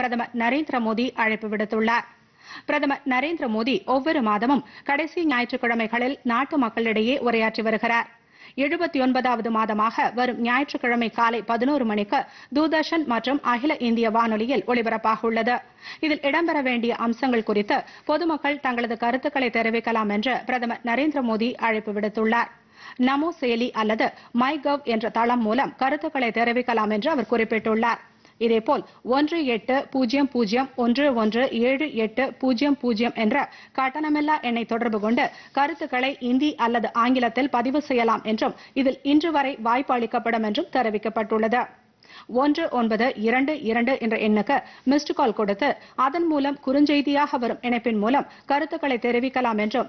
பிரதமர் நரேந்திர மோடி அழைப்பு விடுத்துள்ளார் பிரதமர் நரேந்திர மோடி ஒவ்வொரு மாதமும் கடைசி ஞாயிற்றுக்கிழமைகளில் நாட்டு மக்களிடையே உரையாற்றி வருகிறார் எழுபத்தி ஒன்பதாவது மாதமாக வரும் ஞாயிற்றுக்கிழமை காலை பதினோரு மணிக்கு தூர்தர்ஷன் மற்றும் அகில இந்திய வானொலியில் ஒலிபரப்பாக உள்ளது இதில் இடம்பெற வேண்டிய அம்சங்கள் குறித்து பொதுமக்கள் தங்களது கருத்துக்களை தெரிவிக்கலாம் என்று பிரதமர் நரேந்திர மோடி அழைப்பு விடுத்துள்ளார் நமோ செயலி அல்லது மை கவ் என்ற தளம் மூலம் கருத்துக்களை தெரிவிக்கலாம் என்று அவர் குறிப்பிட்டுள்ளாா் இதேபோல் ஒன்று எட்டு பூஜ்ஜியம் பூஜ்ஜியம் ஒன்று ஒன்று ஏழு எட்டு பூஜ்ஜியம் பூஜ்ஜியம் என்ற கட்டணமில்லா எண்ணை தொடர்பு கொண்டு கருத்துக்களை இந்தி அல்லது ஆங்கிலத்தில் பதிவு செய்யலாம் என்றும் இதில் இன்று வரை வாய்ப்பு அளிக்கப்படும் என்றும் தெரிவிக்கப்பட்டுள்ளது ஒன்று ஒன்பது இரண்டு இரண்டு என்ற எண்ணுக்கு மிஸ்டு கால் கொடுத்து அதன் மூலம் குறுஞ்செய்தியாக வரும் இணைப்பின் மூலம் கருத்துக்களை தெரிவிக்கலாம் என்றும்